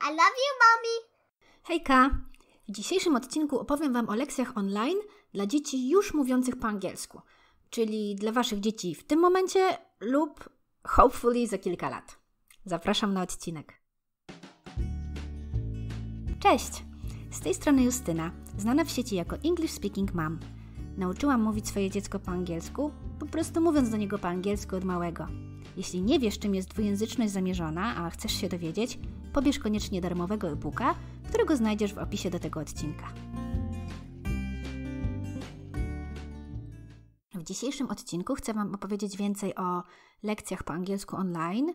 I love you, mommy! Hejka! W dzisiejszym odcinku opowiem Wam o lekcjach online dla dzieci już mówiących po angielsku, czyli dla Waszych dzieci w tym momencie lub hopefully za kilka lat. Zapraszam na odcinek. Cześć! Z tej strony Justyna, znana w sieci jako English Speaking Mom. Nauczyłam mówić swoje dziecko po angielsku, po prostu mówiąc do niego po angielsku od małego. Jeśli nie wiesz, czym jest dwujęzyczność zamierzona, a chcesz się dowiedzieć, pobierz koniecznie darmowego e-booka, którego znajdziesz w opisie do tego odcinka. W dzisiejszym odcinku chcę Wam opowiedzieć więcej o lekcjach po angielsku online,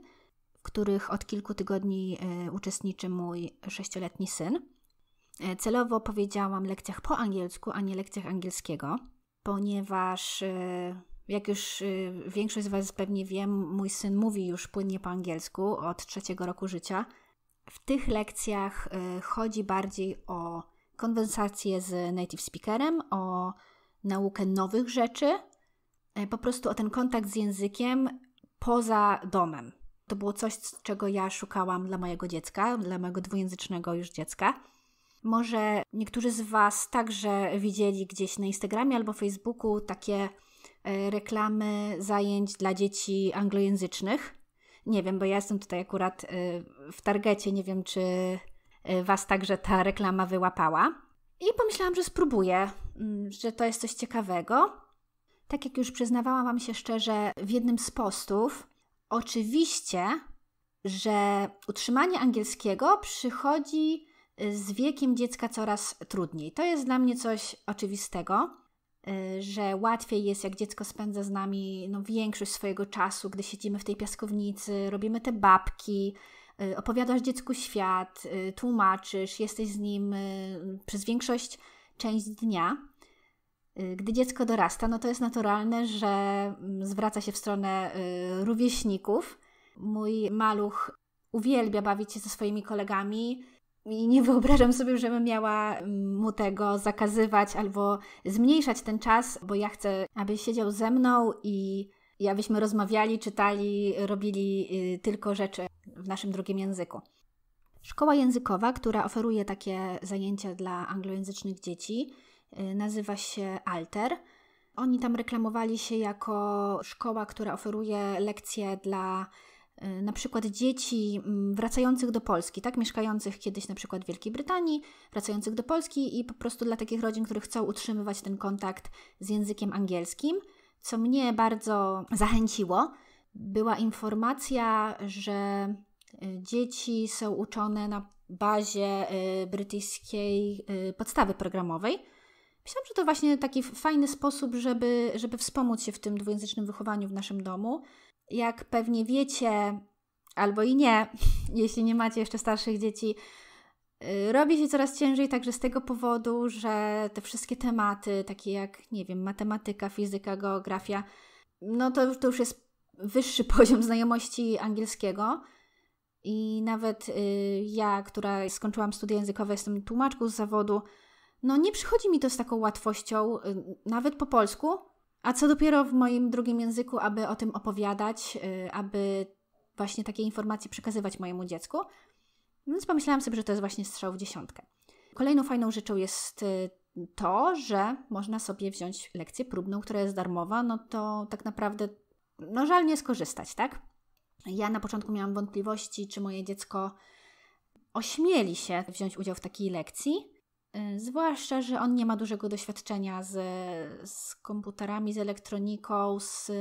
w których od kilku tygodni e, uczestniczy mój sześcioletni syn. E, celowo powiedziałam lekcjach po angielsku, a nie lekcjach angielskiego, ponieważ e, jak już y, większość z Was pewnie wie, mój syn mówi już płynnie po angielsku od trzeciego roku życia. W tych lekcjach y, chodzi bardziej o konwersacje z native speakerem, o naukę nowych rzeczy, y, po prostu o ten kontakt z językiem poza domem. To było coś, czego ja szukałam dla mojego dziecka, dla mojego dwujęzycznego już dziecka. Może niektórzy z Was także widzieli gdzieś na Instagramie albo Facebooku takie E, reklamy zajęć dla dzieci anglojęzycznych. Nie wiem, bo ja jestem tutaj akurat e, w targecie, nie wiem czy e, Was także ta reklama wyłapała. I pomyślałam, że spróbuję, mm, że to jest coś ciekawego. Tak jak już przyznawałam Wam się szczerze w jednym z postów, oczywiście, że utrzymanie angielskiego przychodzi z wiekiem dziecka coraz trudniej. To jest dla mnie coś oczywistego. Y, że łatwiej jest, jak dziecko spędza z nami no, większość swojego czasu, gdy siedzimy w tej piaskownicy, robimy te babki, y, opowiadasz dziecku świat, y, tłumaczysz, jesteś z nim przez większość część dnia. Gdy dziecko dorasta, no to jest naturalne, że mm, zwraca się w stronę rówieśników. Mój maluch uwielbia bawić się ze swoimi kolegami, i nie wyobrażam sobie, żebym miała mm, mu tego zakazywać albo zmniejszać ten czas, bo ja chcę, aby siedział ze mną i, i abyśmy rozmawiali, czytali, robili y, tylko rzeczy w naszym drugim języku. Szkoła językowa, która oferuje takie zajęcia dla anglojęzycznych dzieci, y, nazywa się Alter. Oni tam reklamowali się jako szkoła, która oferuje lekcje dla E, na przykład dzieci mm, wracających do Polski, tak, mieszkających kiedyś na przykład w Wielkiej Brytanii, wracających do Polski i po prostu dla takich rodzin, które chcą utrzymywać ten kontakt z językiem angielskim, co mnie bardzo zachęciło, była informacja, że e, dzieci są uczone na bazie e, brytyjskiej podstawy programowej. Myślałam, że to właśnie taki fajny sposób, żeby, żeby wspomóc się w tym dwujęzycznym wychowaniu w naszym domu, jak pewnie wiecie, albo i nie, jeśli nie macie jeszcze starszych dzieci, y, robi się coraz ciężej także z tego powodu, że te wszystkie tematy, takie jak, nie wiem, matematyka, fizyka, geografia, no to, to już jest wyższy poziom znajomości angielskiego. I nawet y, ja, która skończyłam studia językowe, jestem tłumaczką z zawodu, no nie przychodzi mi to z taką łatwością, y, nawet po polsku, a co dopiero w moim drugim języku, aby o tym opowiadać, y, aby właśnie takie informacje przekazywać mojemu dziecku. No więc pomyślałam sobie, że to jest właśnie strzał w dziesiątkę. Kolejną fajną rzeczą jest y, to, że można sobie wziąć lekcję próbną, która jest darmowa, no to tak naprawdę no żal nie skorzystać, tak? Ja na początku miałam wątpliwości, czy moje dziecko ośmieli się wziąć udział w takiej lekcji, Y, zwłaszcza, że on nie ma dużego doświadczenia z, z komputerami, z elektroniką, z,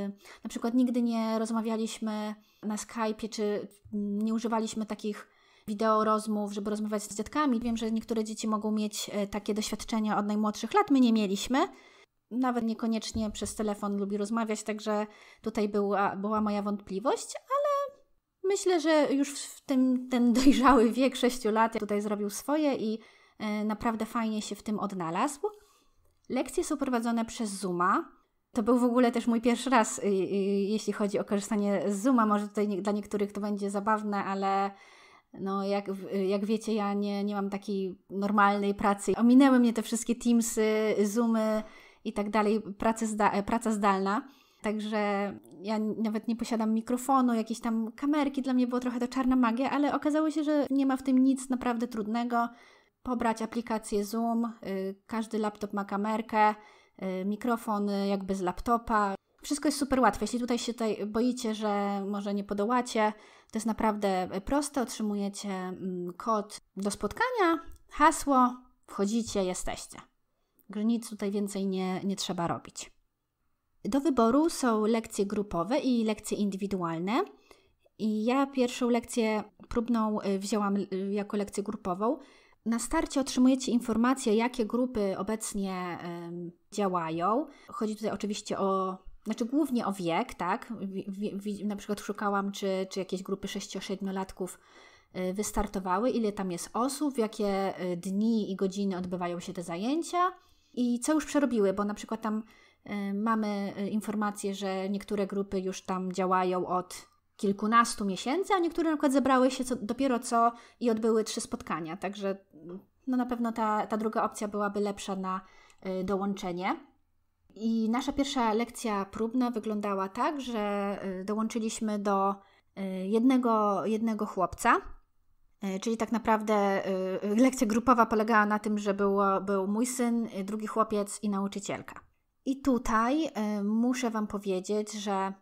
na przykład nigdy nie rozmawialiśmy na Skype'ie, czy nie używaliśmy takich wideo rozmów, żeby rozmawiać z dziadkami. Wiem, że niektóre dzieci mogą mieć y, takie doświadczenia od najmłodszych lat, my nie mieliśmy. Nawet niekoniecznie przez telefon lubi rozmawiać, także tutaj była, była moja wątpliwość, ale myślę, że już w tym, ten dojrzały wiek 6 lat tutaj zrobił swoje i E, naprawdę fajnie się w tym odnalazł. Lekcje są prowadzone przez Zooma. To był w ogóle też mój pierwszy raz, y, y, jeśli chodzi o korzystanie z Zooma. Może tutaj dla niektórych to będzie zabawne, ale no, jak, jak wiecie, ja nie, nie mam takiej normalnej pracy. Ominęły mnie te wszystkie Teamsy, Zoomy i tak dalej, praca, zda, e, praca zdalna. Także ja nawet nie posiadam mikrofonu, jakieś tam kamerki, dla mnie było trochę to czarna magia, ale okazało się, że nie ma w tym nic naprawdę trudnego pobrać aplikację Zoom. Y, każdy laptop ma kamerkę, y, mikrofon y, jakby z laptopa. Wszystko jest super łatwe. Jeśli tutaj się tutaj boicie, że może nie podołacie, to jest naprawdę proste. Otrzymujecie mm, kod do spotkania, hasło, wchodzicie, jesteście. Nic tutaj więcej nie, nie trzeba robić. Do wyboru są lekcje grupowe i lekcje indywidualne. I ja pierwszą lekcję próbną wzięłam jako lekcję grupową. Na starcie otrzymujecie informacje, jakie grupy obecnie działają. Chodzi tutaj oczywiście o znaczy głównie o wiek, tak? na przykład szukałam, czy, czy jakieś grupy 6-7-latków y, wystartowały, ile tam jest osób, w jakie y, dni i godziny odbywają się te zajęcia i co już przerobiły, bo na przykład tam y, mamy informację, że niektóre grupy już tam działają od kilkunastu miesięcy, a niektóre na przykład zebrały się co, dopiero co i odbyły trzy spotkania. Także no na pewno ta, ta druga opcja byłaby lepsza na y, dołączenie. I nasza pierwsza lekcja próbna wyglądała tak, że y, dołączyliśmy do y, jednego, jednego chłopca. Y, czyli tak naprawdę y, y, lekcja grupowa polegała na tym, że było, był mój syn, drugi chłopiec i nauczycielka. I tutaj muszę Wam powiedzieć, że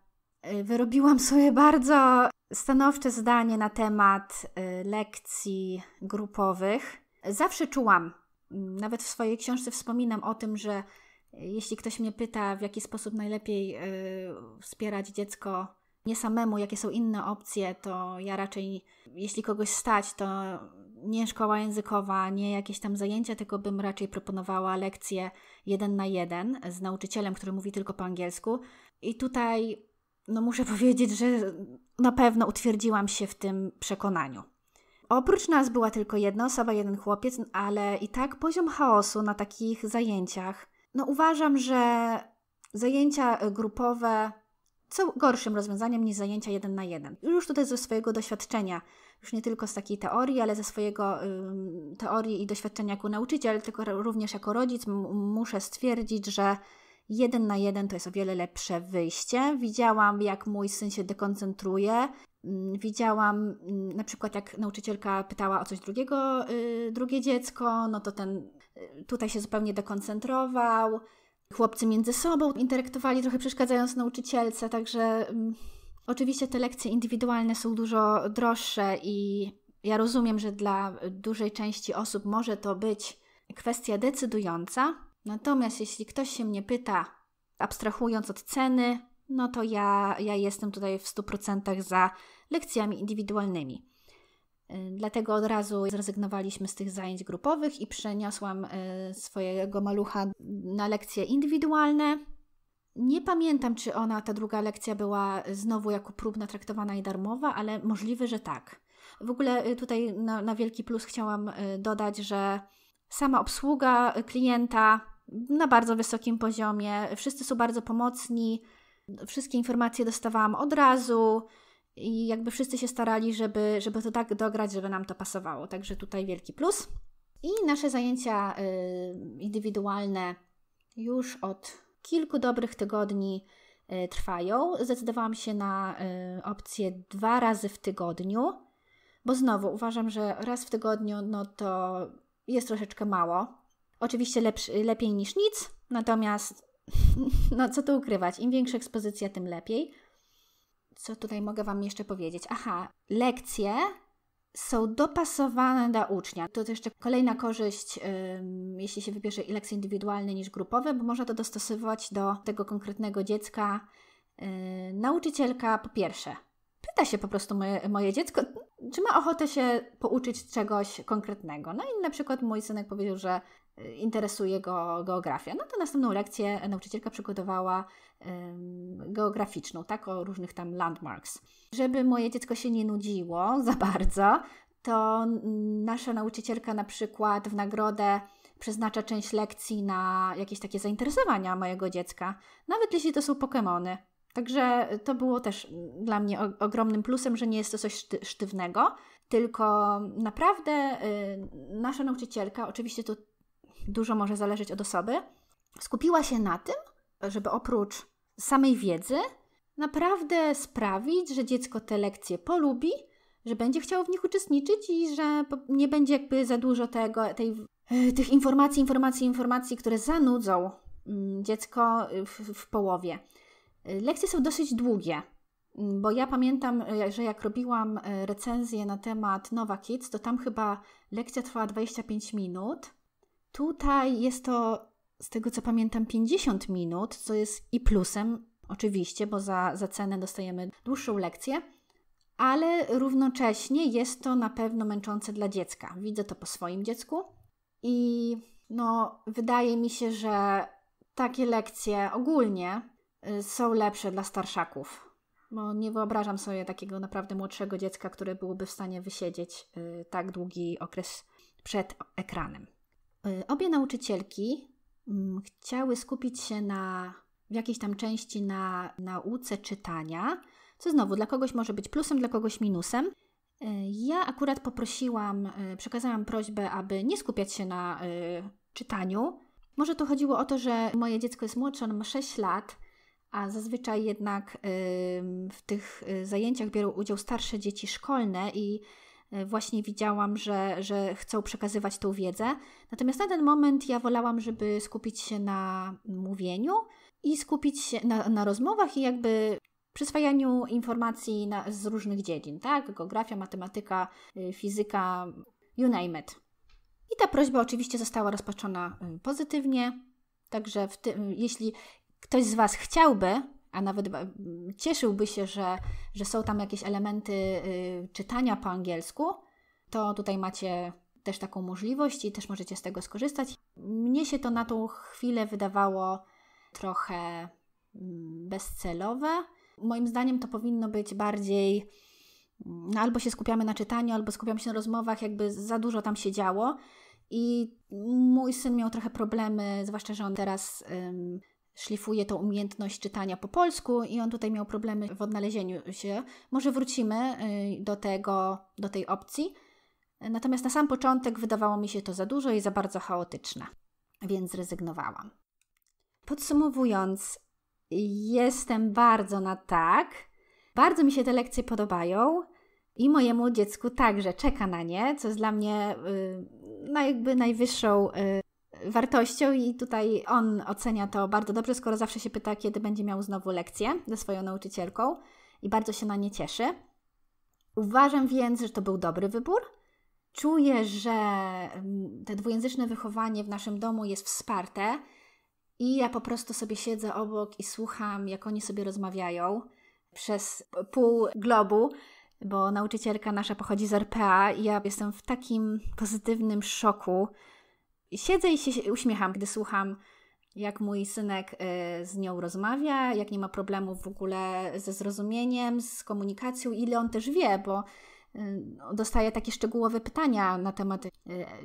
E, wyrobiłam sobie bardzo stanowcze zdanie na temat e, lekcji grupowych. Zawsze czułam, mm, nawet w swojej książce wspominam o tym, że e, jeśli ktoś mnie pyta, w jaki sposób najlepiej wspierać dziecko nie samemu, jakie są inne opcje, to ja raczej, jeśli kogoś stać, to nie szkoła językowa, nie jakieś tam zajęcia, tylko bym raczej proponowała lekcje jeden na jeden z nauczycielem, który mówi tylko po angielsku. I tutaj no muszę powiedzieć, że na pewno utwierdziłam się w tym przekonaniu. Oprócz nas była tylko jedna osoba, jeden chłopiec, ale i tak poziom chaosu na takich zajęciach. No uważam, że zajęcia e, grupowe są gorszym rozwiązaniem niż zajęcia jeden na jeden. Już tutaj ze swojego doświadczenia, już nie tylko z takiej teorii, ale ze swojego teorii i doświadczenia jako nauczyciel, tylko również jako rodzic muszę stwierdzić, że jeden na jeden to jest o wiele lepsze wyjście. Widziałam, jak mój syn się dekoncentruje. Mm, widziałam mm, na przykład, jak nauczycielka pytała o coś drugiego, y, drugie dziecko, no to ten y, tutaj się zupełnie dekoncentrował. Chłopcy między sobą interaktowali, trochę przeszkadzając nauczycielce, także mm, oczywiście te lekcje indywidualne są dużo droższe i ja rozumiem, że dla dużej części osób może to być kwestia decydująca, Natomiast jeśli ktoś się mnie pyta, abstrahując od ceny, no to ja, ja jestem tutaj w 100% za lekcjami indywidualnymi. Y, dlatego od razu zrezygnowaliśmy z tych zajęć grupowych i przeniosłam y, swojego malucha na lekcje indywidualne. Nie pamiętam, czy ona, ta druga lekcja była znowu jako próbna traktowana i darmowa, ale możliwe, że tak. W ogóle y, tutaj na, na wielki plus chciałam dodać, że sama obsługa klienta na bardzo wysokim poziomie. Wszyscy są bardzo pomocni. Wszystkie informacje dostawałam od razu i jakby wszyscy się starali, żeby, żeby to tak dograć, żeby nam to pasowało. Także tutaj wielki plus. I nasze zajęcia y, indywidualne już od kilku dobrych tygodni y, trwają. Zdecydowałam się na y, opcję dwa razy w tygodniu, bo znowu uważam, że raz w tygodniu no to jest troszeczkę mało. Oczywiście lepiej niż nic, natomiast no co tu ukrywać, im większa ekspozycja, tym lepiej. Co tutaj mogę Wam jeszcze powiedzieć? Aha, lekcje są dopasowane do ucznia. To jeszcze kolejna korzyść, jeśli się wybierze lekcje indywidualne niż grupowe, bo można to dostosowywać do tego konkretnego dziecka. Yy, nauczycielka po pierwsze pyta się po prostu moje, moje dziecko, czy ma ochotę się pouczyć czegoś konkretnego. No i na przykład mój synek powiedział, że interesuje go geografia. No to następną lekcję nauczycielka przygotowała geograficzną, tak, o różnych tam landmarks. Żeby moje dziecko się nie nudziło za bardzo, to nasza nauczycielka na przykład w nagrodę przeznacza część lekcji na jakieś takie zainteresowania mojego dziecka, nawet jeśli to są Pokémony. Także to było też dla mnie ogromnym plusem, że nie jest to coś sztywnego, tylko naprawdę y, nasza nauczycielka, oczywiście to dużo może zależeć od osoby, skupiła się na tym, żeby oprócz samej wiedzy naprawdę sprawić, że dziecko te lekcje polubi, że będzie chciało w nich uczestniczyć i że nie będzie jakby za dużo tego, tej, e, tych informacji, informacji, informacji, które zanudzą mm, dziecko w, w połowie. Lekcje są dosyć długie, mm, bo ja pamiętam, e, że jak robiłam e, recenzję na temat Nowa Kids, to tam chyba lekcja trwała 25 minut Tutaj jest to, z tego co pamiętam, 50 minut, co jest i plusem, oczywiście, bo za, za cenę dostajemy dłuższą lekcję, ale równocześnie jest to na pewno męczące dla dziecka. Widzę to po swoim dziecku i no, wydaje mi się, że takie lekcje ogólnie y, są lepsze dla starszaków. Bo nie wyobrażam sobie takiego naprawdę młodszego dziecka, które byłoby w stanie wysiedzieć y, tak długi okres przed ekranem. Y, obie nauczycielki mm, chciały skupić się na, w jakiejś tam części na nauce czytania, co znowu dla kogoś może być plusem, dla kogoś minusem. Y, ja akurat poprosiłam, y, przekazałam prośbę, aby nie skupiać się na czytaniu. Może to chodziło o to, że moje dziecko jest młodsze, ono ma 6 lat, a zazwyczaj jednak w tych zajęciach biorą udział starsze dzieci szkolne i Y, właśnie widziałam, że, że chcą przekazywać tą wiedzę. Natomiast na ten moment ja wolałam, żeby skupić się na mówieniu i skupić się na, na rozmowach i jakby przyswajaniu informacji na, z różnych dziedzin, tak? Geografia, matematyka, y, fizyka, you name it. I ta prośba oczywiście została rozpatrzona y, pozytywnie, także tym, jeśli ktoś z Was chciałby a nawet e, cieszyłby się, że, że są tam jakieś elementy y, czytania po angielsku, to tutaj macie też taką możliwość i też możecie z tego skorzystać. Mnie się to na tą chwilę wydawało trochę mm, bezcelowe. Moim zdaniem to powinno być bardziej. Mm, no albo się skupiamy na czytaniu, albo skupiamy się na rozmowach, jakby za dużo tam się działo. I mój syn miał trochę problemy, zwłaszcza, że on teraz ym, szlifuje tą umiejętność czytania po polsku i on tutaj miał problemy w odnalezieniu się. Może wrócimy y, do tego, do tej opcji. Natomiast na sam początek wydawało mi się to za dużo i za bardzo chaotyczne, więc zrezygnowałam. Podsumowując, jestem bardzo na tak. Bardzo mi się te lekcje podobają i mojemu dziecku także czeka na nie, co jest dla mnie y, jakby najwyższą y, wartością i tutaj on ocenia to bardzo dobrze, skoro zawsze się pyta, kiedy będzie miał znowu lekcję ze swoją nauczycielką i bardzo się na nie cieszy. Uważam więc, że to był dobry wybór. Czuję, że mm, te dwujęzyczne wychowanie w naszym domu jest wsparte i ja po prostu sobie siedzę obok i słucham, jak oni sobie rozmawiają przez pół globu, bo nauczycielka nasza pochodzi z RPA i ja jestem w takim pozytywnym szoku siedzę i się uśmiecham, gdy słucham, jak mój synek y, z nią rozmawia, jak nie ma problemów w ogóle ze zrozumieniem, z komunikacją, ile on też wie, bo y, no, dostaje takie szczegółowe pytania na temat, y,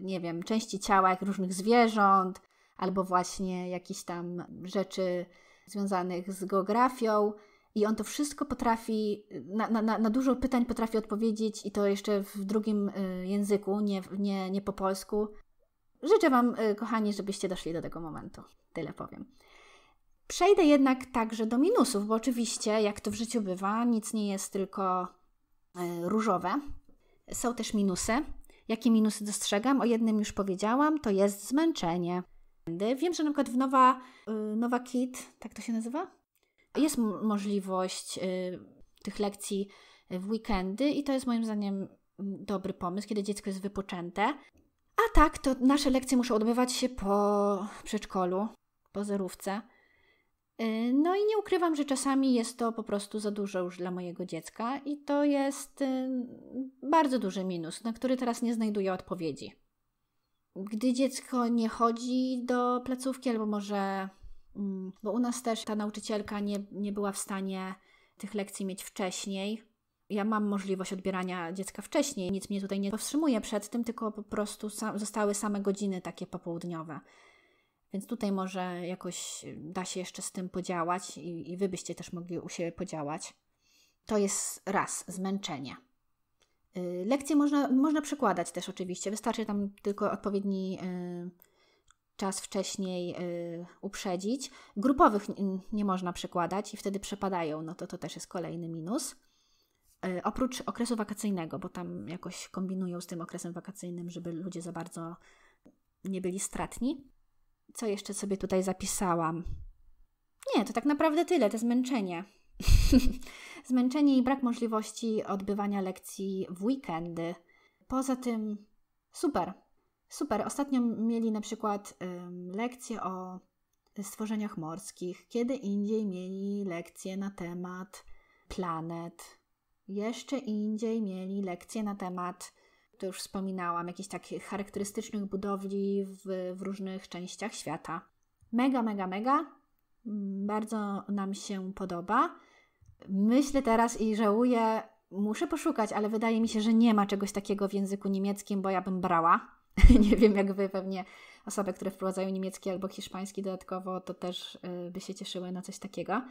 nie wiem, części ciała, jak różnych zwierząt, albo właśnie jakichś tam rzeczy związanych z geografią. I on to wszystko potrafi, na, na, na dużo pytań potrafi odpowiedzieć i to jeszcze w drugim języku, nie, nie, nie po polsku. Życzę Wam, y, kochani, żebyście doszli do tego momentu. Tyle powiem. Przejdę jednak także do minusów, bo oczywiście, jak to w życiu bywa, nic nie jest tylko y, różowe. Są też minusy. Jakie minusy dostrzegam? O jednym już powiedziałam, to jest zmęczenie. Wiem, że na przykład w Nowa, y, Nowa Kit, tak to się nazywa, jest możliwość tych lekcji w weekendy i to jest moim zdaniem dobry pomysł, kiedy dziecko jest wypoczęte. A tak, to nasze lekcje muszą odbywać się po przedszkolu, po zerówce. Y, no i nie ukrywam, że czasami jest to po prostu za dużo już dla mojego dziecka, i to jest y, bardzo duży minus, na który teraz nie znajduję odpowiedzi. Gdy dziecko nie chodzi do placówki, albo może, mm, bo u nas też ta nauczycielka nie, nie była w stanie tych lekcji mieć wcześniej, ja mam możliwość odbierania dziecka wcześniej, nic mnie tutaj nie powstrzymuje przed tym, tylko po prostu zostały same godziny takie popołudniowe. Więc tutaj może jakoś y, da się jeszcze z tym podziałać i, i wy byście też mogli u siebie podziałać. To jest raz, zmęczenie. Y, lekcje można, można przekładać też oczywiście, wystarczy tam tylko odpowiedni y, czas wcześniej uprzedzić. Grupowych nie można przekładać i wtedy przepadają, no to to też jest kolejny minus. E, oprócz okresu wakacyjnego, bo tam jakoś kombinują z tym okresem wakacyjnym, żeby ludzie za bardzo nie byli stratni. Co jeszcze sobie tutaj zapisałam? Nie, to tak naprawdę tyle, to zmęczenie. zmęczenie i brak możliwości odbywania lekcji w weekendy. Poza tym, super, super. Ostatnio mieli na przykład ym, lekcje o stworzeniach morskich, kiedy indziej mieli lekcje na temat planet, jeszcze indziej mieli lekcje na temat, to już wspominałam, jakichś takich charakterystycznych budowli w, w różnych częściach świata. Mega, mega, mega. Bardzo nam się podoba. Myślę teraz i żałuję, muszę poszukać, ale wydaje mi się, że nie ma czegoś takiego w języku niemieckim, bo ja bym brała. nie wiem, jak wy pewnie osoby, które wprowadzają niemiecki albo hiszpański dodatkowo, to też y, by się cieszyły na coś takiego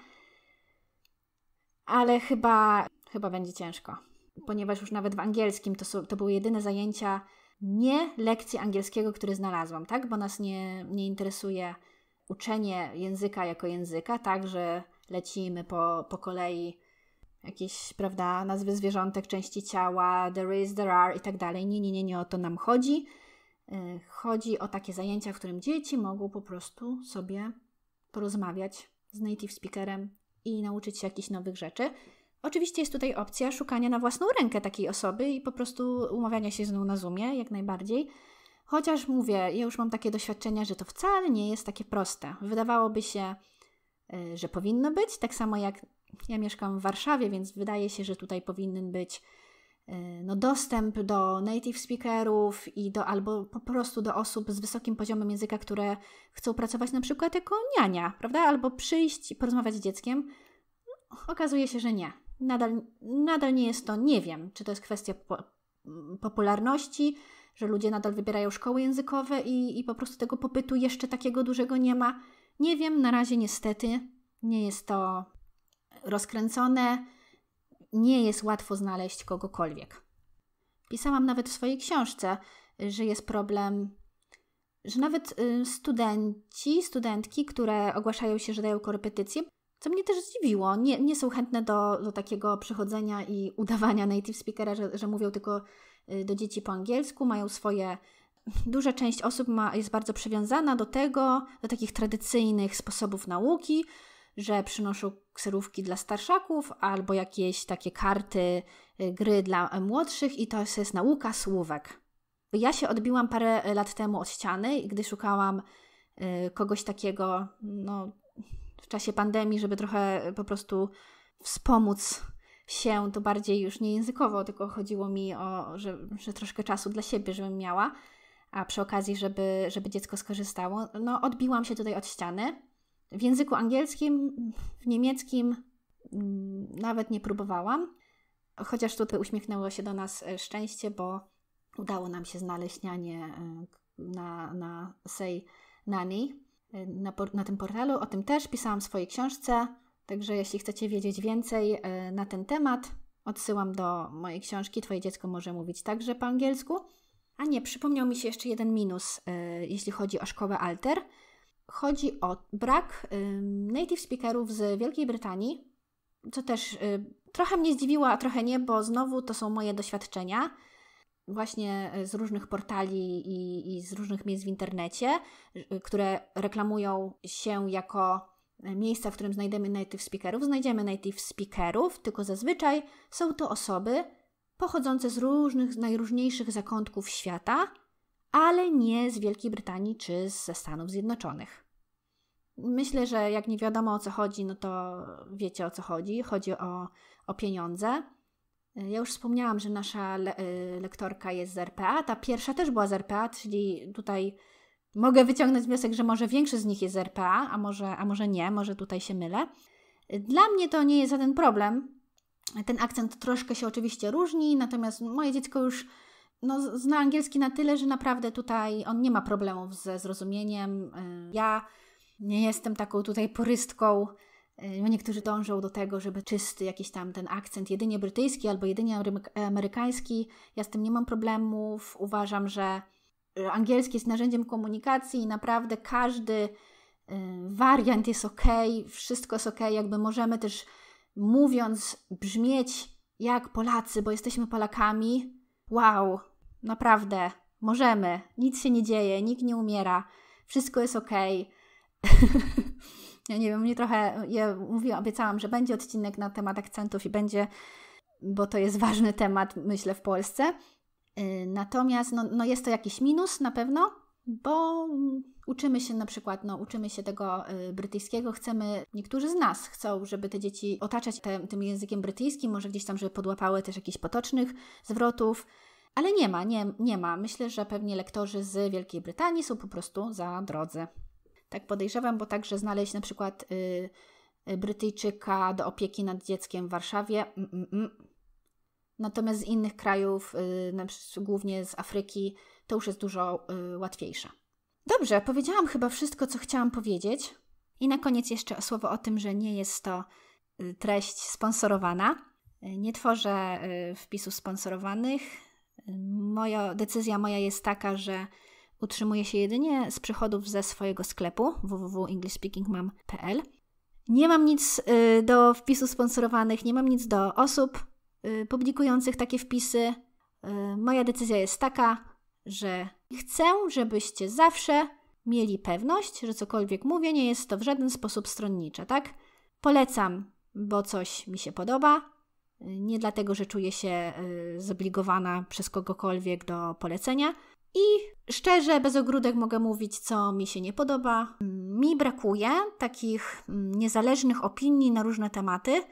ale chyba, chyba będzie ciężko, ponieważ już nawet w angielskim to, to były jedyne zajęcia, nie lekcje angielskiego, które znalazłam, tak? Bo nas nie, nie interesuje uczenie języka jako języka, tak, że lecimy po, po kolei jakieś, prawda, nazwy zwierzątek, części ciała, there is, there are i tak dalej. Nie, nie, nie, nie o to nam chodzi. Y, chodzi o takie zajęcia, w którym dzieci mogą po prostu sobie porozmawiać z native speakerem i nauczyć się jakichś nowych rzeczy. Oczywiście jest tutaj opcja szukania na własną rękę takiej osoby i po prostu umawiania się z nią na Zoomie, jak najbardziej. Chociaż mówię, ja już mam takie doświadczenia, że to wcale nie jest takie proste. Wydawałoby się, y, że powinno być, tak samo jak ja mieszkam w Warszawie, więc wydaje się, że tutaj powinien być Y, no, dostęp do native speakerów i do albo po prostu do osób z wysokim poziomem języka, które chcą pracować na przykład jako niania, prawda? Albo przyjść i porozmawiać z dzieckiem. Okazuje się, że nie. Nadal, nadal nie jest to, nie wiem, czy to jest kwestia po, mm, popularności, że ludzie nadal wybierają szkoły językowe i, i po prostu tego popytu jeszcze takiego dużego nie ma. Nie wiem, na razie niestety nie jest to rozkręcone nie jest łatwo znaleźć kogokolwiek. Pisałam nawet w swojej książce, że jest problem, że nawet y, studenci, studentki, które ogłaszają się, że dają korepetycje, co mnie też zdziwiło, nie, nie są chętne do, do takiego przychodzenia i udawania native speakera, że, że mówią tylko y, do dzieci po angielsku, mają swoje. Duża część osób ma, jest bardzo przywiązana do tego, do takich tradycyjnych sposobów nauki, że przynoszą kserówki dla starszaków albo jakieś takie karty, y, gry dla y, młodszych i to jest nauka słówek. Ja się odbiłam parę lat temu od ściany, gdy szukałam y, kogoś takiego no, w czasie pandemii, żeby trochę po prostu wspomóc się, to bardziej już nie językowo, tylko chodziło mi o, że, że troszkę czasu dla siebie, żebym miała, a przy okazji, żeby, żeby dziecko skorzystało. No, odbiłam się tutaj od ściany w języku angielskim, w niemieckim mm, nawet nie próbowałam, chociaż tutaj uśmiechnęło się do nas e, szczęście, bo udało nam się znaleźć e, na, na Say Nani e, na, na tym portalu. O tym też pisałam w swojej książce, także jeśli chcecie wiedzieć więcej na ten temat, odsyłam do mojej książki Twoje dziecko może mówić także po angielsku. A nie, przypomniał mi się jeszcze jeden minus, jeśli chodzi o szkołę Alter – chodzi o brak native speakerów z Wielkiej Brytanii, co też y, trochę mnie zdziwiło, a trochę nie, bo znowu to są moje doświadczenia właśnie y, z różnych portali i, i, z różnych miejsc w internecie, y, które reklamują się jako miejsca, w którym znajdziemy native speakerów. Znajdziemy native speakerów, tylko zazwyczaj są to osoby pochodzące z różnych, najróżniejszych zakątków świata, ale nie z Wielkiej Brytanii czy ze Stanów Zjednoczonych. Myślę, że jak nie wiadomo o co chodzi, no to wiecie o co chodzi. Chodzi o, o pieniądze. Ja już wspomniałam, że nasza le y, lektorka jest z RPA. Ta pierwsza też była z RPA, czyli tutaj mogę wyciągnąć wniosek, że może większość z nich jest z RPA, a może, a może nie, może tutaj się mylę. Dla mnie to nie jest żaden problem. Ten akcent troszkę się oczywiście różni, natomiast moje dziecko już no, zna angielski na tyle, że naprawdę tutaj on nie ma problemów ze zrozumieniem. Y, ja nie jestem taką tutaj porystką. Y, niektórzy dążą do tego, żeby czysty jakiś tam ten akcent, jedynie brytyjski albo jedynie amerykański. Ja z tym nie mam problemów. Uważam, że angielski jest narzędziem komunikacji i naprawdę każdy y, wariant jest ok, wszystko jest ok. Jakby możemy też mówiąc brzmieć jak Polacy, bo jesteśmy Polakami. Wow, Naprawdę, możemy. Nic się nie dzieje, nikt nie umiera, wszystko jest ok. ja nie wiem, mnie trochę. Ja mówiłam, obiecałam, że będzie odcinek na temat akcentów i będzie, bo to jest ważny temat, myślę, w Polsce. Y, natomiast no, no jest to jakiś minus na pewno, bo uczymy się na przykład, no, uczymy się tego y, brytyjskiego, chcemy, niektórzy z nas chcą, żeby te dzieci otaczać te, tym językiem brytyjskim, może gdzieś tam, żeby podłapały też jakichś potocznych zwrotów, ale nie ma, nie, nie ma. Myślę, że pewnie lektorzy z Wielkiej Brytanii są po prostu za drodze. Tak podejrzewam, bo także znaleźć na przykład y, y, Brytyjczyka do opieki nad dzieckiem w Warszawie. Mm, mm. mm. Natomiast z innych krajów, y, głównie z Afryki, to już jest dużo y, łatwiejsze. Dobrze, powiedziałam chyba wszystko, co chciałam powiedzieć. I na koniec jeszcze słowo o tym, że nie jest to y, treść sponsorowana. Y, nie tworzę wpisów sponsorowanych, Moja decyzja moja jest taka, że utrzymuję się jedynie z przychodów ze swojego sklepu www.englishspeakingmam.pl. Nie mam nic y, do wpisów sponsorowanych, nie mam nic do osób y, publikujących takie wpisy. Y, moja decyzja jest taka, że chcę, żebyście zawsze mieli pewność, że cokolwiek mówię, nie jest to w żaden sposób stronnicze, tak? Polecam, bo coś mi się podoba, nie dlatego, że czuję się e, zobligowana przez kogokolwiek do polecenia. I szczerze, bez ogródek mogę mówić, co mi się nie podoba. Mi brakuje takich mm, niezależnych opinii na różne tematy.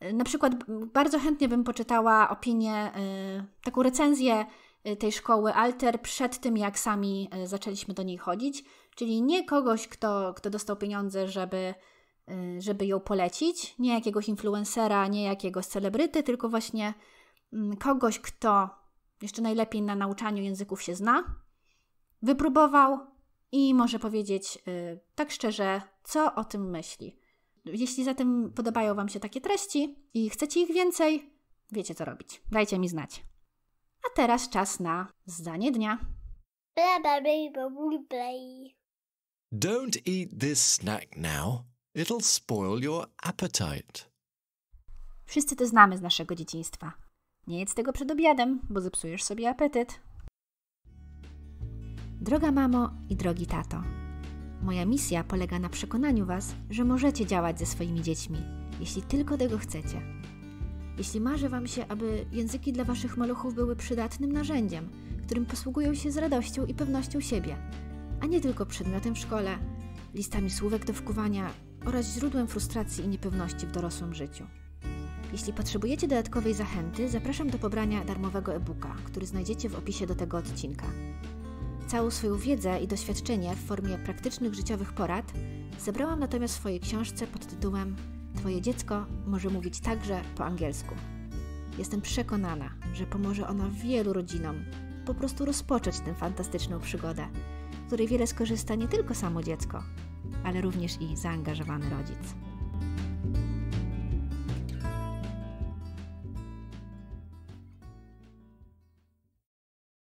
E, na przykład, bardzo chętnie bym poczytała opinię, e, taką recenzję tej szkoły Alter przed tym, jak sami zaczęliśmy do niej chodzić. Czyli nie kogoś, kto, kto dostał pieniądze, żeby Y, żeby ją polecić. Nie jakiegoś influencera, nie jakiegoś celebryty, tylko właśnie mm, kogoś, kto jeszcze najlepiej na nauczaniu języków się zna, wypróbował i może powiedzieć y, tak szczerze, co o tym myśli. Jeśli zatem podobają Wam się takie treści i chcecie ich więcej, wiecie co robić. Dajcie mi znać. A teraz czas na zdanie dnia. Don't eat this snack now. It'll spoil your appetite. Wszyscy to znamy z naszego dzieciństwa. Nie jedz tego przed obiadem, bo zepsujesz sobie apetyt. Droga mamo i drogi tato, moja misja polega na przekonaniu Was, że możecie działać ze swoimi dziećmi, jeśli tylko tego chcecie. Jeśli marzy Wam się, aby języki dla Waszych maluchów były przydatnym narzędziem, którym posługują się z radością i pewnością siebie, a nie tylko przedmiotem w szkole, listami słówek do wkuwania oraz źródłem frustracji i niepewności w dorosłym życiu. Jeśli potrzebujecie dodatkowej zachęty, zapraszam do pobrania darmowego e-booka, który znajdziecie w opisie do tego odcinka. Całą swoją wiedzę i doświadczenie w formie praktycznych życiowych porad zebrałam natomiast w swojej książce pod tytułem Twoje dziecko może mówić także po angielsku. Jestem przekonana, że pomoże ona wielu rodzinom po prostu rozpocząć tę fantastyczną przygodę, z której wiele skorzysta nie tylko samo dziecko, ale również i zaangażowany rodzic.